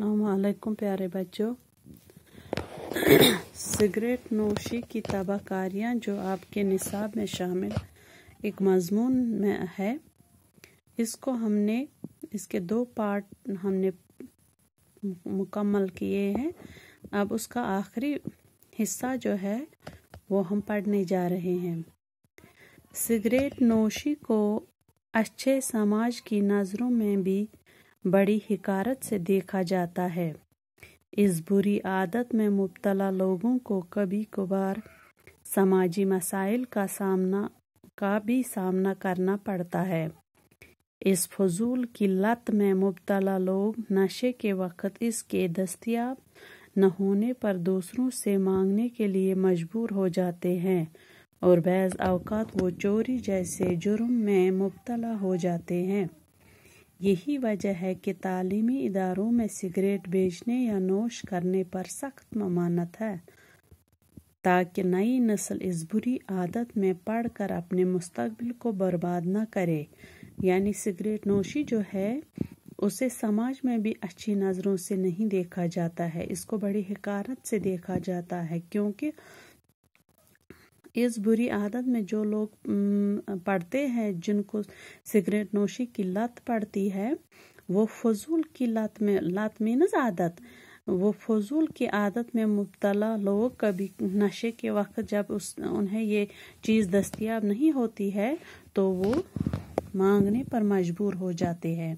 असलकुम प्यारे बच्चों सिगरेट नोशी की तबाहकारियाँ जो आपके निसाब में शामिल एक मजमून में है इसको हमने इसके दो पार्ट हमने मुकम्मल किए हैं अब उसका आखिरी हिस्सा जो है वो हम पढ़ने जा रहे हैं सिगरेट नोशी को अच्छे समाज की नज़रों में भी बड़ी हिकारत से देखा जाता है इस बुरी आदत में मुबतला लोगों को कभी कभार समाजी मसाइल का सामना का भी सामना करना पड़ता है इस फजूल की लत में मुबतला लोग नशे के वक़्त इसके दस्तियाब न होने पर दूसरों से मांगने के लिए मजबूर हो जाते हैं और बैज़ अवकात वो चोरी जैसे जुर्म में मुबतला हो जाते हैं यही वजह है कि तालीमी इदारों में सिगरेट बेचने या नोश करने पर सख्त ममानत है ताकि नई नस्ल इस बुरी आदत में पढ़ कर अपने मुस्तबिल को बर्बाद न करे यानी सिगरेट नोशी जो है उसे समाज में भी अच्छी नज़रों से नहीं देखा जाता है इसको बड़ी हकारत से देखा जाता है क्योंकि इस बुरी आदत में जो लोग पढ़ते हैं जिनको सिगरेट नोशी की लत पड़ती है वो फजूल की लत में लत मीनज आदत वो फजूल की आदत में मुबतला लोग कभी नशे के वक्त जब उस उन्हें ये चीज़ दस्तियाब नहीं होती है तो वो मांगने पर मजबूर हो जाते हैं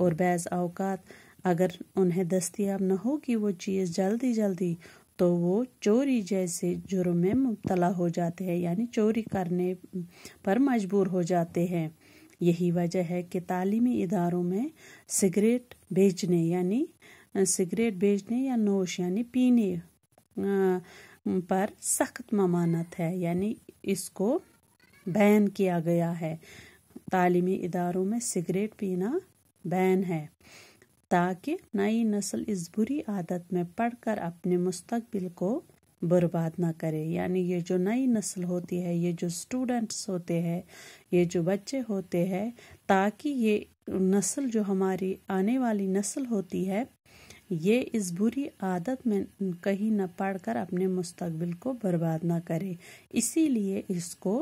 और बैज़ अवकात अगर उन्हें दस्तियाब न होगी वो चीज़ जल्दी जल्दी तो वो चोरी जैसे जुर्म में मुबतला हो जाते हैं यानी चोरी करने पर मजबूर हो जाते हैं यही वजह है कि तालीमी इदारों में सिगरेट बेचने यानी सिगरेट बेचने या नोश यानी पीने पर सख्त ममानत है यानी इसको बैन किया गया है तालीमी इदारों में सिगरेट पीना बैन है ताकि नई नस्ल इस बुरी आदत में पढ़कर अपने मुस्तबिल को बर्बाद ना करे यानी ये जो नई नस्ल होती है ये जो स्टूडेंट्स होते हैं ये जो बच्चे होते हैं ताकि ये नस्ल जो हमारी आने वाली नस्ल होती है ये इस बुरी आदत में कहीं ना पढ़कर अपने मुस्तबिल को बर्बाद ना करे इसीलिए इसको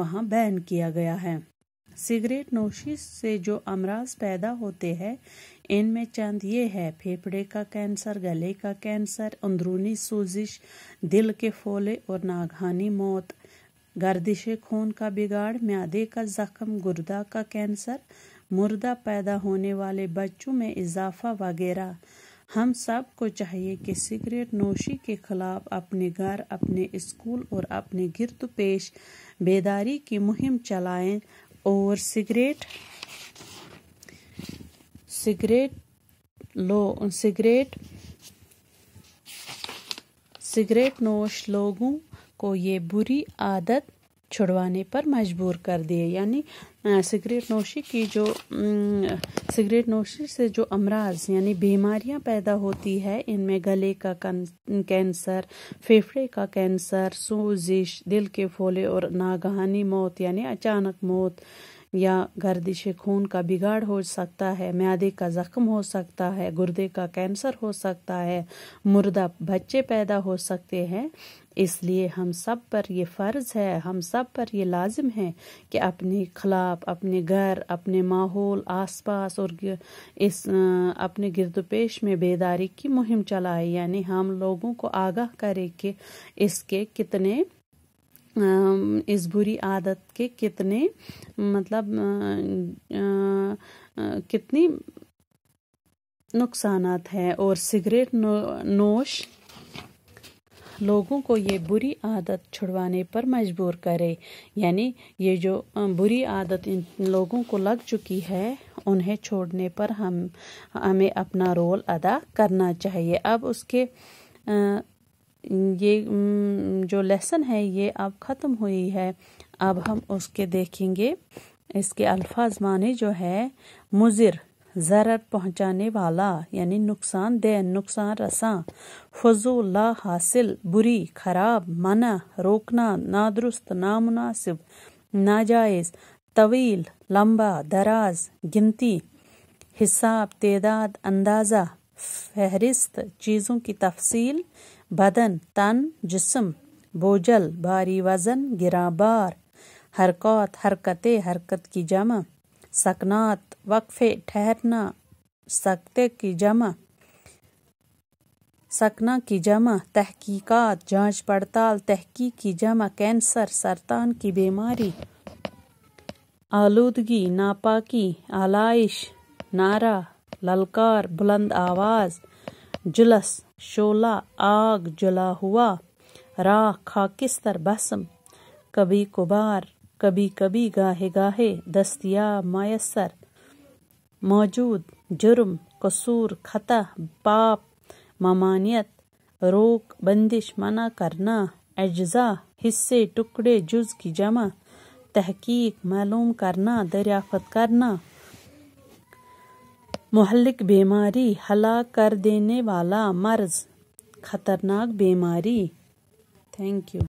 वहाँ बैन किया गया है सिगरेट नोशी से जो अमराज पैदा होते हैं इनमें चंद ये है फेफड़े का कैंसर गले का कैंसर अंदरूनी सूजिश दिल के फोले और नागहानी मौत गर्दिश खून का बिगाड़ म्यादे का जख्म गुर्दा का कैंसर मुर्दा पैदा होने वाले बच्चों में इजाफा वगैरह हम सब को चाहिए कि सिगरेट नोशी के खिलाफ अपने घर अपने स्कूल और अपने गिरद पेश बेदारी की मुहिम चलाएं और सिगरेट सिगरेट लो सिगरेट सिगरेट नोश लोगों को ये बुरी आदत छुड़वाने पर मजबूर कर दिए यानी सिगरेट नोशी की जो सिगरेट नोशी से जो अमराज यानी बीमारियां पैदा होती है इनमें गले का कैंसर फेफड़े का कैंसर सूजिश दिल के फोले और नागहानी मौत यानी अचानक मौत या गर्दिश खून का बिगाड़ हो सकता है म्यादे का ज़ख्म हो सकता है गुर्दे का कैंसर हो सकता है मुर्दा बच्चे पैदा हो सकते हैं इसलिए हम सब पर ये फ़र्ज़ है हम सब पर ये लाजिम है कि अपने खिलाफ अपने घर अपने माहौल आसपास और इस अपने गिरद पेश में बेदारी की मुहिम चलाए यानी हम लोगों को आगाह करें कि इसके कितने इस बुरी आदत के कितने मतलब कितनी नुकसान है और सिगरेट नो, नोश लोगों को ये बुरी आदत छुड़वाने पर मजबूर करे यानी ये जो बुरी आदत इन लोगों को लग चुकी है उन्हें छोड़ने पर हम हमें अपना रोल अदा करना चाहिए अब उसके ये जो लेसन है ये अब ख़त्म हुई है अब हम उसके देखेंगे इसके अल्फाज माने जो है मुजिर ज़रर पहुंचाने वाला यानी नुकसान दे नुकसान रसा फजूला हासिल बुरी खराब मना रोकना नादुरुस्त नामुनासिब नाजायज़ तवील लंबा दराज गिनती हिसाब तदाद अंदाज़ा फहरिस्त चीज़ों की तफसील बदन तन जिस्म बोझल भारी वजन गिरा बार हरकत हरकते हरकत की जमा सकनात वक्फे ठहरना सकते की जमा सकना की जमा तहकीकात जांच पड़ताल तहकी की जमा कैंसर सरतान की बीमारी आलूदगी नापाकी आलाइश नारा ललकार बुलंद आवाज़ जुलस शोला आग जला हुआ राख खाकिस्तर बसम कभी कुबार कभी कभी गाहे गाहे दस्तिया मैसर मौजूद जुर्म कसूर खता पाप ममानियत रोक बंदिश मना करना अज्जा हिस्से टुकड़े जुज की जमा तहकीक मालूम करना दरियाफत करना महलिक बीमारी हलाक कर देने वाला मर्ज खतरनाक बीमारी Thank you.